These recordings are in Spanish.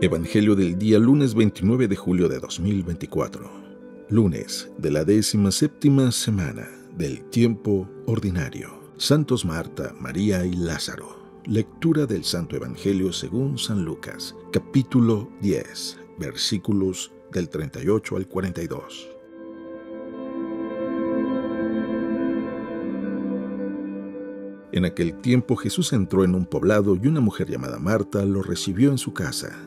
Evangelio del día lunes 29 de julio de 2024. Lunes de la décima séptima semana del tiempo ordinario. Santos Marta, María y Lázaro. Lectura del Santo Evangelio según San Lucas, capítulo 10, versículos del 38 al 42. En aquel tiempo Jesús entró en un poblado y una mujer llamada Marta lo recibió en su casa.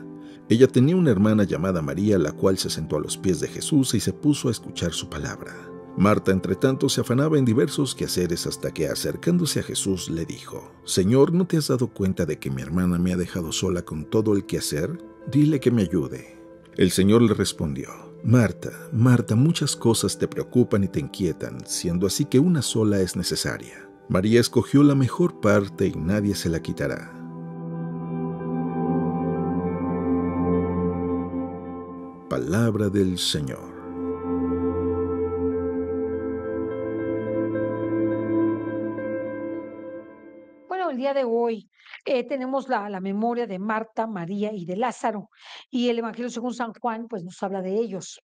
Ella tenía una hermana llamada María, la cual se sentó a los pies de Jesús y se puso a escuchar su palabra. Marta, entre tanto, se afanaba en diversos quehaceres hasta que, acercándose a Jesús, le dijo, Señor, ¿no te has dado cuenta de que mi hermana me ha dejado sola con todo el quehacer? Dile que me ayude. El Señor le respondió, Marta, Marta, muchas cosas te preocupan y te inquietan, siendo así que una sola es necesaria. María escogió la mejor parte y nadie se la quitará. palabra del Señor. Bueno, el día de hoy eh, tenemos la, memoria de Marta, María y de Lázaro. Y el Evangelio según San Juan, pues nos habla de ellos.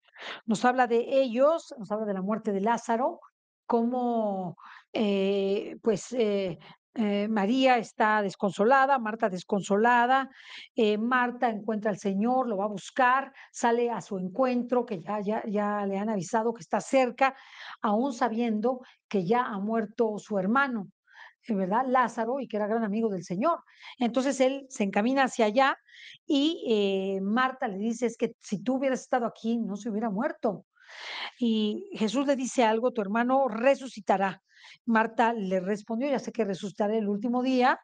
Nos habla de ellos, nos habla de la muerte de Lázaro, como... Eh, pues eh, eh, María está desconsolada, Marta desconsolada, eh, Marta encuentra al Señor, lo va a buscar, sale a su encuentro, que ya, ya, ya le han avisado que está cerca, aún sabiendo que ya ha muerto su hermano, eh, ¿verdad? Lázaro, y que era gran amigo del Señor. Entonces él se encamina hacia allá y Marta le dice, es que si tú hubieras estado aquí, no se hubiera muerto. Y Jesús le dice algo, tu hermano resucitará. Marta le respondió, ya sé que resucitaré el último día,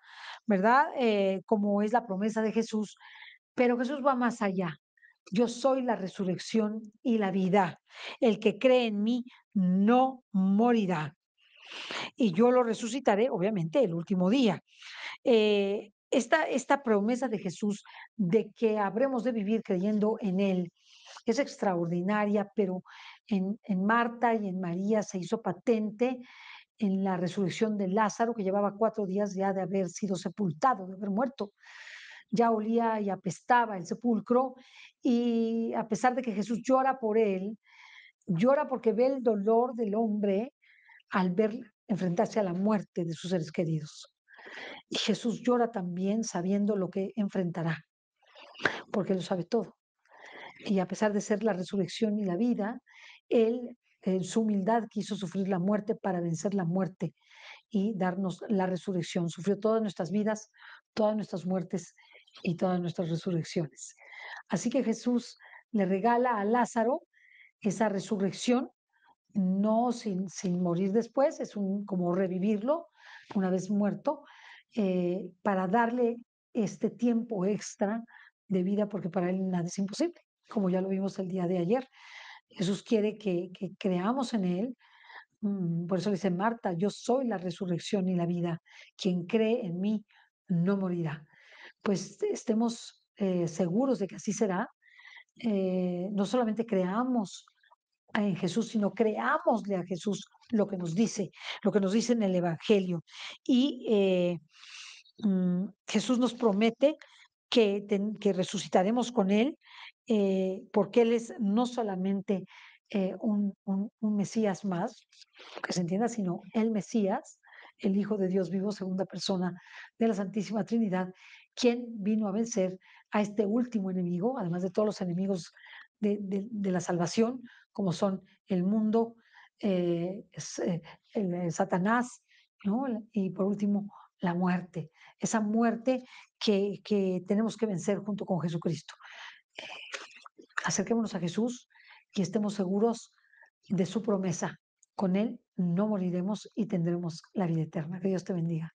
¿verdad? Eh, como es la promesa de Jesús, pero Jesús va más allá. Yo soy la resurrección y la vida. El que cree en mí no morirá. Y yo lo resucitaré, obviamente, el último día. Eh, esta, esta promesa de Jesús de que habremos de vivir creyendo en Él es extraordinaria, pero en, en Marta y en María se hizo patente en la resurrección de Lázaro, que llevaba cuatro días ya de haber sido sepultado, de haber muerto. Ya olía y apestaba el sepulcro y a pesar de que Jesús llora por él, llora porque ve el dolor del hombre al ver enfrentarse a la muerte de sus seres queridos. Y Jesús llora también sabiendo lo que enfrentará, porque lo sabe todo. Y a pesar de ser la resurrección y la vida, Él en su humildad quiso sufrir la muerte para vencer la muerte y darnos la resurrección. Sufrió todas nuestras vidas, todas nuestras muertes y todas nuestras resurrecciones. Así que Jesús le regala a Lázaro esa resurrección, no sin, morir después, es un, como revivirlo una vez muerto, eh, para darle este tiempo extra de vida, porque para él nada es imposible, como ya lo vimos el día de ayer. Jesús quiere que, creamos en Él. Mm, por eso le dice Marta, yo soy la resurrección y la vida. Quien cree en mí no morirá. Pues estemos eh, seguros de que así será. Eh, no solamente creamos en Jesús, sino creámosle a Jesús lo que nos dice, lo que nos dice en el Evangelio. Y eh, mm, Jesús nos promete que, resucitaremos con Él, eh, porque Él es no solamente eh, un, Mesías más, que se entienda, sino el Mesías, el Hijo de Dios vivo, segunda persona de la Santísima Trinidad, quien vino a vencer a este último enemigo, además de todos los enemigos de, la salvación, como son el mundo, eh, el, Satanás, y por último la muerte, esa muerte que, que tenemos que vencer junto con Jesucristo. Eh, acerquémonos a Jesús y estemos seguros de su promesa. Con Él no moriremos y tendremos la vida eterna. Que Dios te bendiga.